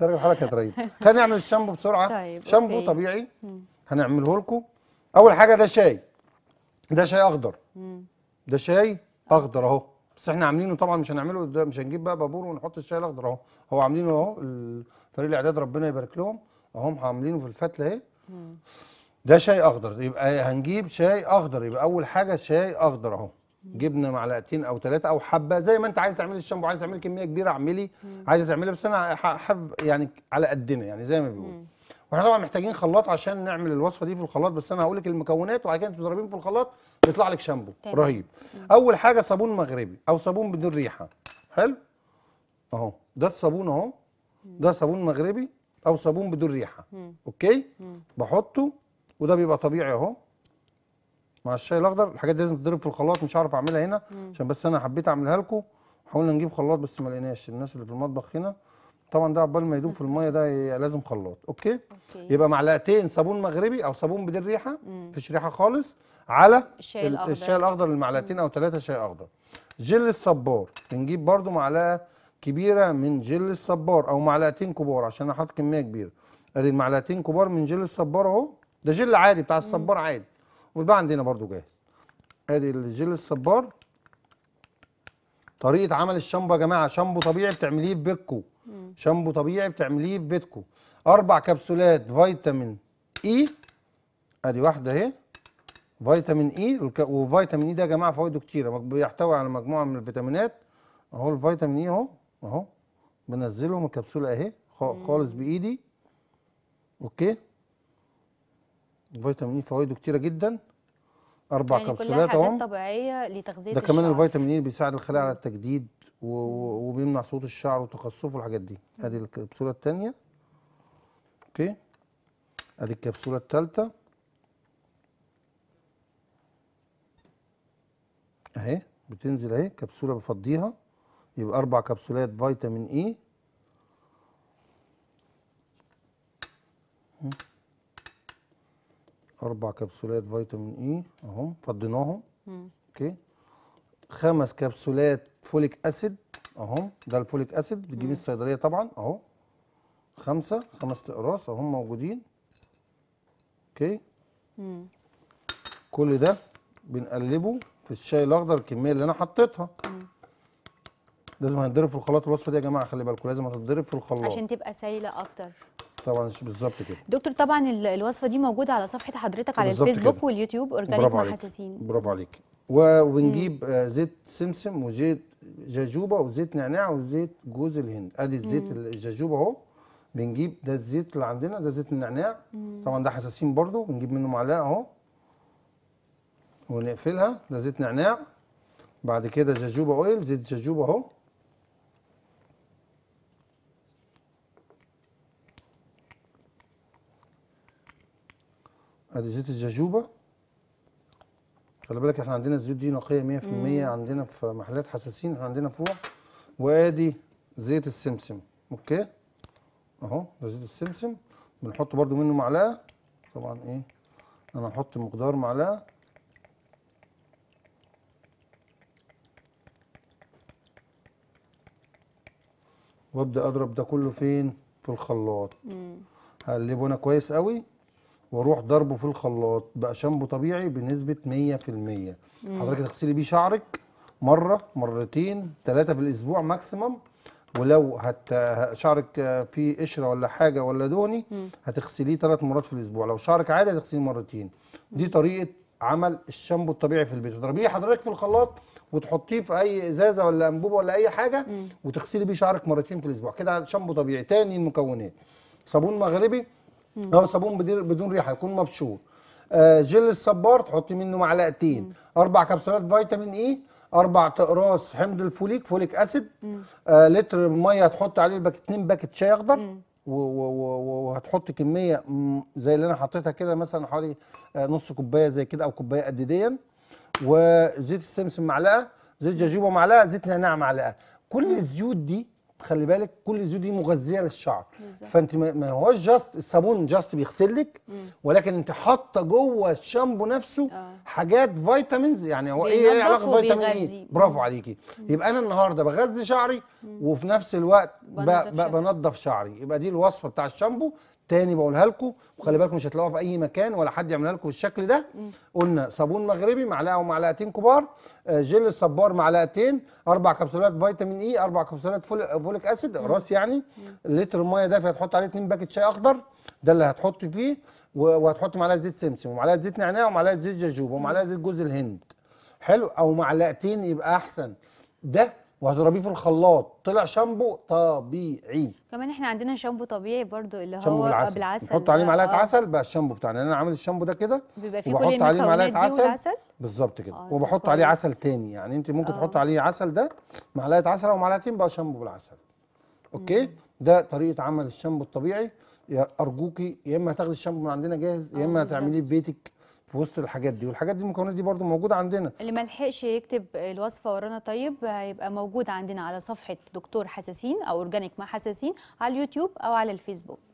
درجه الحراره كانت رهيبه خلينا نعمل الشامبو بسرعه طيب شامبو أوكي. طبيعي هنعمله لكم اول حاجه ده شاي ده شاي اخضر ده شاي اخضر اهو بس احنا عاملينه طبعا مش هنعمله ده مش هنجيب بقى بابور ونحط الشاي الاخضر اهو هو عاملينه اهو فريق الاعداد ربنا يبارك لهم اهم عاملينه في الفتله اهي ده شاي اخضر يبقى هنجيب شاي اخضر يبقى اول حاجه شاي اخضر اهو جبنه معلقتين او ثلاثه او حبه زي ما انت عايز تعملي الشامبو عايز تعملي كميه كبيره اعملي عايزه تعملي بس انا حب يعني على قدنا يعني زي ما بيقولوا واحنا طبعا محتاجين خلاط عشان نعمل الوصفه دي في الخلاط بس انا هقول لك المكونات وبعد كده تضربين في الخلاط بيطلع لك شامبو طيب. رهيب مم. اول حاجه صابون مغربي او صابون بدون ريحه حلو اهو ده الصابون اهو ده صابون مغربي او صابون بدون ريحه مم. اوكي مم. بحطه وده بيبقى طبيعي اهو مع الشاي الاخضر الحاجات دي لازم تتضرب في الخلاط مش هعرف اعملها هنا عشان بس انا حبيت اعملها لكم حاولنا نجيب خلاط بس ما لقيناش الناس اللي في المطبخ هنا طبعا ده عقبال ما يدوب في الميه ده لازم خلاط أوكي؟, اوكي يبقى معلقتين صابون مغربي او صابون بديل ريحه مفيش ريحه خالص على الشاي الاخضر الشاي الاخضر المعلقتين او ثلاثه شاي اخضر جل الصبار بنجيب برده معلقه كبيره من جل الصبار او معلقتين كبار عشان انا حاطط كميه كبيره ادي المعلقتين كبار من جل الصبار اهو ده جل عادي بتاع الصبار عادي والباقي عندنا برضو جاهز ادي الجل الصبار طريقه عمل الشامبو يا جماعه شامبو طبيعي بتعمليه في بيتكو شامبو طبيعي بتعمليه في بيتكو اربع كبسولات فيتامين اي e. ادي واحده اهي فيتامين e. اي وفيتامين اي e ده يا جماعه فوائده كتيره بيحتوي على مجموعه من الفيتامينات اهو الفيتامين اي اهو اهو بنزله من الكبسوله اهي خالص بايدي اوكي الفيتامين اي e فوائده كتيره جدا اربع يعني كبسولات اهو حاجات طبيعيه لتغذيه ده كمان الفيتامين اي e بيساعد الخلايا على التجديد وبيمنع صوت الشعر وتخصفه والحاجات دي ادي الكبسوله الثانيه اوكي ادي الكبسوله الثالثه اهي بتنزل اهي كبسوله بفضيها يبقى اربع كبسولات فيتامين اي e. اربع كبسولات فيتامين اي اهم فضيناهم اوكي خمس كبسولات فوليك اسيد اهم ده الفوليك اسيد بتجيب الصيدليه طبعا اهو خمسه خمس اقراص اهم موجودين اوكي كل ده بنقلبه في الشاي الاخضر الكميه اللي انا حطيتها لازم هتضرب في الخلاط الوصفه دي يا جماعه خلي بالكم لازم هتضرب في الخلاط عشان تبقى سايله اكتر طبعا بالظبط كده دكتور طبعا الوصفه دي موجوده على صفحه حضرتك على الفيسبوك كده. واليوتيوب اورجانيك مع حساسين برافو عليك ونجيب آه، زيت سمسم وزيت جاجوبه وزيت نعناع وزيت جوز الهند ادي الزيت الجاجوبه اهو بنجيب ده الزيت اللي عندنا ده زيت النعناع مم. طبعا ده حساسين برده بنجيب منه معلقه اهو ونقفلها ده زيت نعناع بعد كده جاجوبا اويل زيت جاجوبا اهو ادي زيت الجاجوبه خلي بالك احنا عندنا الزيوت دي نقيه 100% مم. عندنا في محلات حساسين احنا عندنا فروع وادي زيت السمسم اوكي اهو ده زيت السمسم بنحط برده منه معلقه طبعا ايه انا هحط مقدار معلقه وابدا اضرب ده كله فين في الخلاط هقلبه انا كويس قوي واروح ضربه في الخلاط بقى شامبو طبيعي بنسبه 100% حضرتك تغسلي بيه شعرك مره مرتين ثلاثه في الاسبوع ماكسيمم ولو هت شعرك فيه قشره ولا حاجه ولا دهني هتغسليه ثلاث مرات في الاسبوع لو شعرك عادي هتغسليه مرتين دي طريقه عمل الشامبو الطبيعي في البيت تضربيه حضرتك في الخلاط وتحطيه في اي ازازه ولا انبوبه ولا اي حاجه وتغسلي بيه شعرك مرتين في الاسبوع كده شامبو طبيعي تاني المكونات صابون مغربي هو صابون بدون ريحه يكون مبشور آه، جل الصبار تحطي منه معلقتين مم. اربع كبسولات فيتامين اي اربع اقراص حمض الفوليك فوليك اسيد آه لتر ميه هتحط عليه باك اتنين باكت شاي اخضر وهتحط كميه زي اللي انا حطيتها كده مثلا حوالي آه، نص كوبايه زي كده او كوبايه قد ديا وزيت السمسم معلقه زيت جاجوبه معلقه زيت نعناع معلقه كل الزيوت دي خلي بالك كل الزيوت دي مغذيه للشعر بالزبط. فانت ما هوش جاست الصابون جاست بيغسلك ولكن انت حاطه جوه الشامبو نفسه آه. حاجات فيتامينز يعني هو ايه, إيه علاقه فيتامين ايه برافو عليكي مم. يبقى انا النهارده بغذي شعري مم. وفي نفس الوقت بنضف شعري. بنضف شعري يبقى دي الوصفه بتاع الشامبو تاني بقولها لكم وخلي بالكم مش هتلاقوها في اي مكان ولا حد يعملها لكم بالشكل ده قلنا صابون مغربي معلقه ومعلقتين كبار آه، جل الصبار معلقتين اربع كبسولات فيتامين اي e، اربع كبسولات فوليك اسيد راس يعني لتر الميه ده هتحط عليه اتنين باكت شاي اخضر ده اللي هتحط فيه وهتحط معلقه زيت سمسم ومعلقه زيت نعناع ومعلقه زيت جاجوب ومعلقه زيت جوز الهند حلو او معلقتين يبقى احسن ده وهتضربيه في الخلاط طلع شامبو طبيعي كمان احنا عندنا شامبو طبيعي برضو اللي شامبو هو بالعسل. بالعسل نحط عليه معلقه آه. عسل بقى الشامبو بتاعنا انا عامل الشامبو ده كده بيبقى فيه كل عليه معلقه عسل بالظبط كده آه وبحط عليه عسل تاني يعني انت ممكن آه. تحط عليه عسل ده معلقه عسل او معلقتين بقى شامبو بالعسل اوكي مم. ده طريقه عمل الشامبو الطبيعي يا ارجوكي يا اما هتاخدي الشامبو من عندنا جاهز يا اما اه، هتعمليه في بيتك في وسط الحاجات دي والحاجات دي المكونات دي برده موجوده عندنا اللي ما لحقش يكتب الوصفه ورانا طيب هيبقى موجود عندنا على صفحه دكتور حساسين او اورجانيك مع حساسين على اليوتيوب او على الفيسبوك